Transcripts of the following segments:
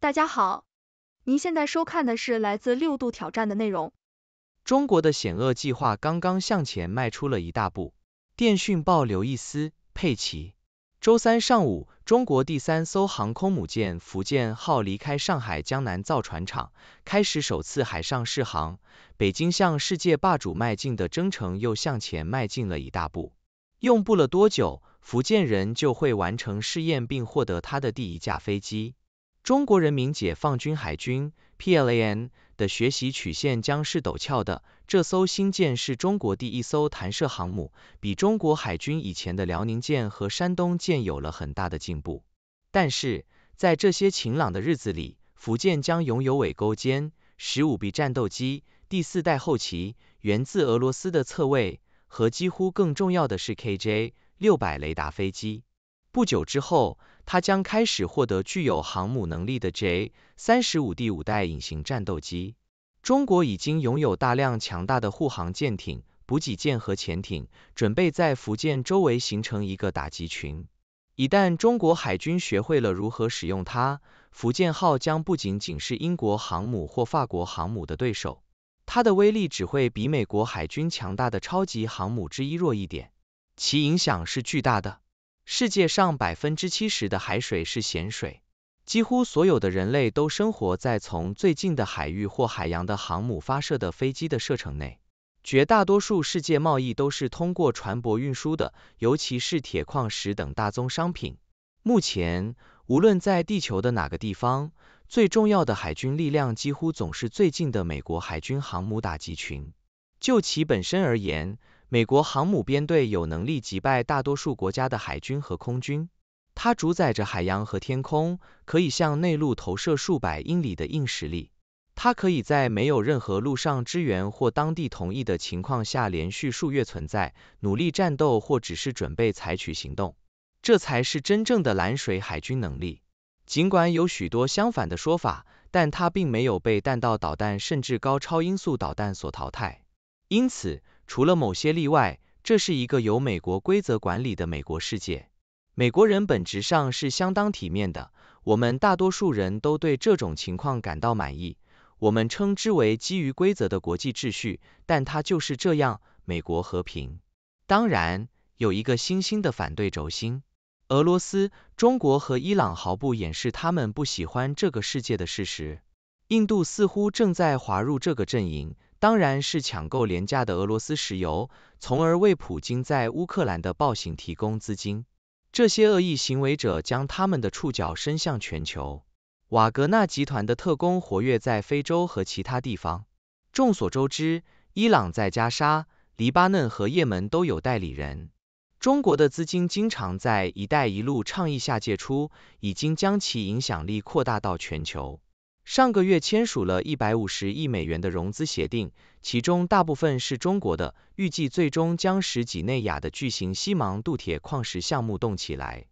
大家好，您现在收看的是来自六度挑战的内容。中国的险恶计划刚刚向前迈出了一大步。电讯报刘易斯·佩奇，周三上午，中国第三艘航空母舰“福建”号离开上海江南造船厂，开始首次海上试航。北京向世界霸主迈进的征程又向前迈进了一大步。用不了多久，福建人就会完成试验并获得他的第一架飞机。中国人民解放军海军 （PLAN） 的学习曲线将是陡峭的。这艘新舰是中国第一艘弹射航母，比中国海军以前的辽宁舰和山东舰有了很大的进步。但是在这些晴朗的日子里，福建将拥有尾钩歼十五 B 战斗机、第四代后旗，源自俄罗斯的侧卫，和几乎更重要的是 KJ 六百雷达飞机。不久之后，它将开始获得具有航母能力的 J-35 第五代隐形战斗机。中国已经拥有大量强大的护航舰艇、补给舰和潜艇，准备在福建周围形成一个打击群。一旦中国海军学会了如何使用它，福建号将不仅仅是英国航母或法国航母的对手，它的威力只会比美国海军强大的超级航母之一弱一点，其影响是巨大的。世界上百分之七十的海水是咸水，几乎所有的人类都生活在从最近的海域或海洋的航母发射的飞机的射程内。绝大多数世界贸易都是通过船舶运输的，尤其是铁矿石等大宗商品。目前，无论在地球的哪个地方，最重要的海军力量几乎总是最近的美国海军航母打击群。就其本身而言，美国航母编队有能力击败大多数国家的海军和空军，它主宰着海洋和天空，可以向内陆投射数百英里的硬实力。它可以在没有任何陆上支援或当地同意的情况下，连续数月存在，努力战斗或只是准备采取行动。这才是真正的蓝水海军能力。尽管有许多相反的说法，但它并没有被弹道导弹甚至高超音速导弹所淘汰。因此。除了某些例外，这是一个由美国规则管理的美国世界。美国人本质上是相当体面的，我们大多数人都对这种情况感到满意。我们称之为基于规则的国际秩序，但它就是这样，美国和平。当然，有一个新兴的反对轴心——俄罗斯、中国和伊朗毫不掩饰他们不喜欢这个世界的事实。印度似乎正在滑入这个阵营。当然是抢购廉价的俄罗斯石油，从而为普京在乌克兰的暴行提供资金。这些恶意行为者将他们的触角伸向全球。瓦格纳集团的特工活跃在非洲和其他地方。众所周知，伊朗在加沙、黎巴嫩和也门都有代理人。中国的资金经常在“一带一路”倡议下借出，已经将其影响力扩大到全球。上个月签署了一百五十亿美元的融资协定，其中大部分是中国的，预计最终将使几内亚的巨型西芒杜铁矿石项目动起来。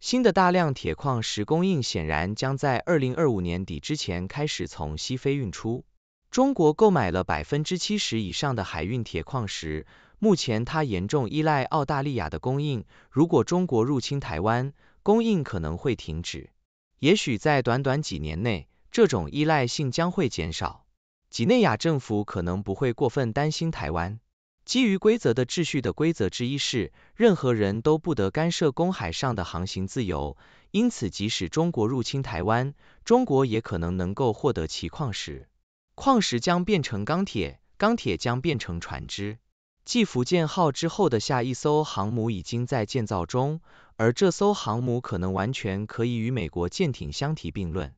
新的大量铁矿石供应显然将在二零二五年底之前开始从西非运出。中国购买了百分之七十以上的海运铁矿石，目前它严重依赖澳大利亚的供应。如果中国入侵台湾，供应可能会停止。也许在短短几年内。这种依赖性将会减少，几内亚政府可能不会过分担心台湾。基于规则的秩序的规则之一是，任何人都不得干涉公海上的航行自由。因此，即使中国入侵台湾，中国也可能能够获得其矿石。矿石将变成钢铁，钢铁将变成船只。继福建号之后的下一艘航母已经在建造中，而这艘航母可能完全可以与美国舰艇相提并论。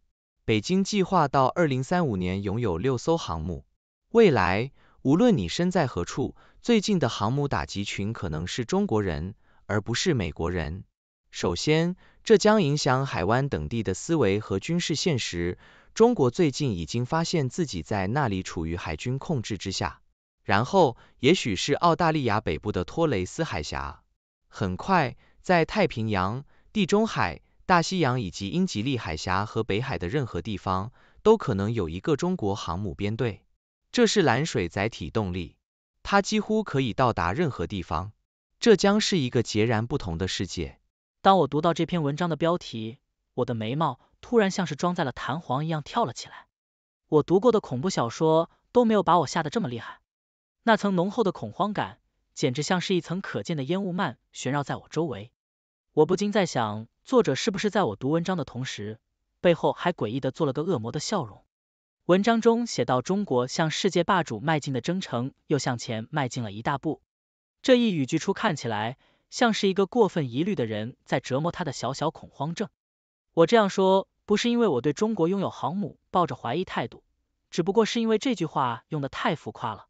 北京计划到二零三五年拥有六艘航母。未来，无论你身在何处，最近的航母打击群可能是中国人，而不是美国人。首先，这将影响海湾等地的思维和军事现实。中国最近已经发现自己在那里处于海军控制之下。然后，也许是澳大利亚北部的托雷斯海峡。很快，在太平洋、地中海。大西洋以及英吉利海峡和北海的任何地方，都可能有一个中国航母编队。这是蓝水载体动力，它几乎可以到达任何地方。这将是一个截然不同的世界。当我读到这篇文章的标题，我的眉毛突然像是装在了弹簧一样跳了起来。我读过的恐怖小说都没有把我吓得这么厉害。那层浓厚的恐慌感，简直像是一层可见的烟雾幔，悬绕在我周围。我不禁在想，作者是不是在我读文章的同时，背后还诡异的做了个恶魔的笑容？文章中写到，中国向世界霸主迈进的征程又向前迈进了一大步。这一语句出看起来像是一个过分疑虑的人在折磨他的小小恐慌症。我这样说不是因为我对中国拥有航母抱着怀疑态度，只不过是因为这句话用的太浮夸了，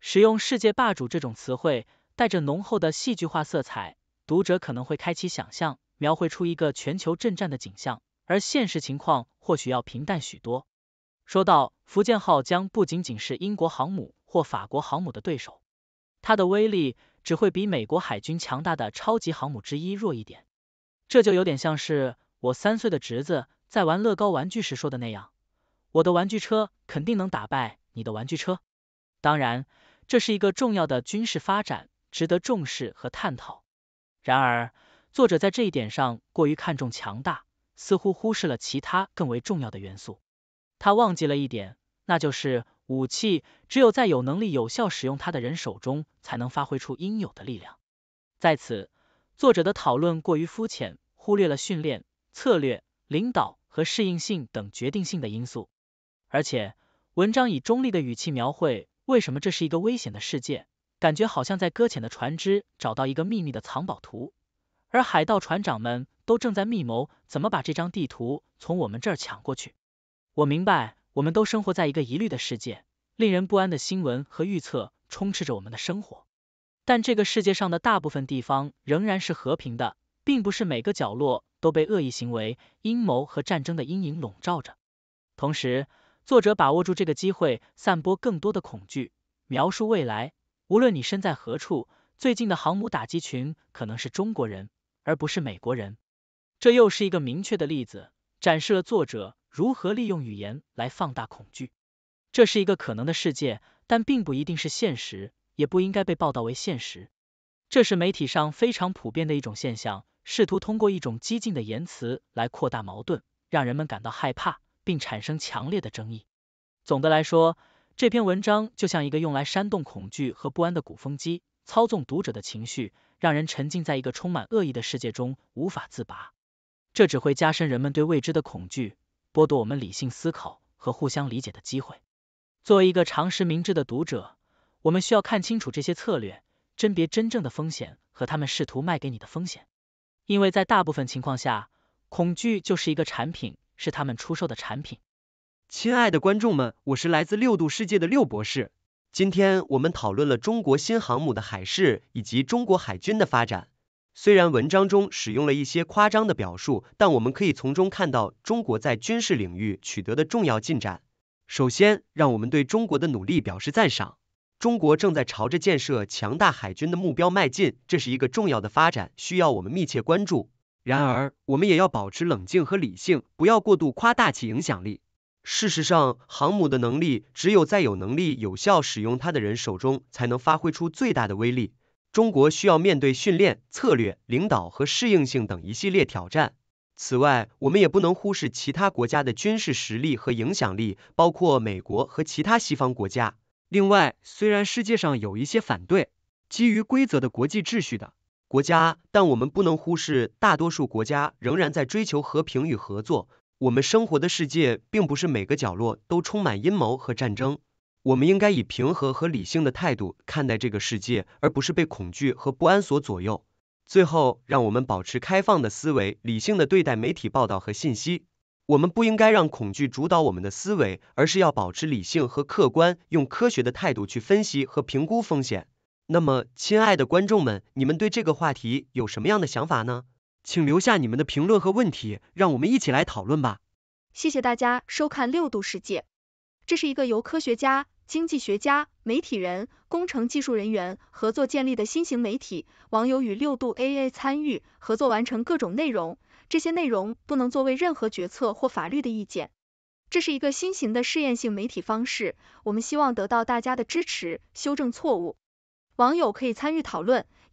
使用“世界霸主”这种词汇带着浓厚的戏剧化色彩。读者可能会开启想象，描绘出一个全球震战的景象，而现实情况或许要平淡许多。说到福建号，将不仅仅是英国航母或法国航母的对手，它的威力只会比美国海军强大的超级航母之一弱一点。这就有点像是我三岁的侄子在玩乐高玩具时说的那样：“我的玩具车肯定能打败你的玩具车。”当然，这是一个重要的军事发展，值得重视和探讨。然而，作者在这一点上过于看重强大，似乎忽视了其他更为重要的元素。他忘记了一点，那就是武器只有在有能力有效使用它的人手中，才能发挥出应有的力量。在此，作者的讨论过于肤浅，忽略了训练、策略、领导和适应性等决定性的因素。而且，文章以中立的语气描绘为什么这是一个危险的世界。感觉好像在搁浅的船只找到一个秘密的藏宝图，而海盗船长们都正在密谋怎么把这张地图从我们这儿抢过去。我明白，我们都生活在一个疑虑的世界，令人不安的新闻和预测充斥着我们的生活。但这个世界上的大部分地方仍然是和平的，并不是每个角落都被恶意行为、阴谋和战争的阴影笼罩着。同时，作者把握住这个机会，散播更多的恐惧，描述未来。无论你身在何处，最近的航母打击群可能是中国人，而不是美国人。这又是一个明确的例子，展示了作者如何利用语言来放大恐惧。这是一个可能的世界，但并不一定是现实，也不应该被报道为现实。这是媒体上非常普遍的一种现象，试图通过一种激进的言辞来扩大矛盾，让人们感到害怕，并产生强烈的争议。总的来说，这篇文章就像一个用来煽动恐惧和不安的鼓风机，操纵读者的情绪，让人沉浸在一个充满恶意的世界中无法自拔。这只会加深人们对未知的恐惧，剥夺我们理性思考和互相理解的机会。作为一个常识明智的读者，我们需要看清楚这些策略，甄别真正的风险和他们试图卖给你的风险。因为在大部分情况下，恐惧就是一个产品，是他们出售的产品。亲爱的观众们，我是来自六度世界的六博士。今天我们讨论了中国新航母的海试以及中国海军的发展。虽然文章中使用了一些夸张的表述，但我们可以从中看到中国在军事领域取得的重要进展。首先，让我们对中国的努力表示赞赏。中国正在朝着建设强大海军的目标迈进，这是一个重要的发展，需要我们密切关注。然而，我们也要保持冷静和理性，不要过度夸大其影响力。事实上，航母的能力只有在有能力有效使用它的人手中，才能发挥出最大的威力。中国需要面对训练、策略、领导和适应性等一系列挑战。此外，我们也不能忽视其他国家的军事实力和影响力，包括美国和其他西方国家。另外，虽然世界上有一些反对基于规则的国际秩序的国家，但我们不能忽视大多数国家仍然在追求和平与合作。我们生活的世界并不是每个角落都充满阴谋和战争，我们应该以平和和理性的态度看待这个世界，而不是被恐惧和不安所左右。最后，让我们保持开放的思维，理性的对待媒体报道和信息。我们不应该让恐惧主导我们的思维，而是要保持理性和客观，用科学的态度去分析和评估风险。那么，亲爱的观众们，你们对这个话题有什么样的想法呢？请留下你们的评论和问题，让我们一起来讨论吧。谢谢大家收看六度世界，这是一个由科学家、经济学家、媒体人、工程技术人员合作建立的新型媒体。网友与六度 AA 参与合作完成各种内容，这些内容不能作为任何决策或法律的意见。这是一个新型的试验性媒体方式，我们希望得到大家的支持，修正错误。网友可以参与讨论。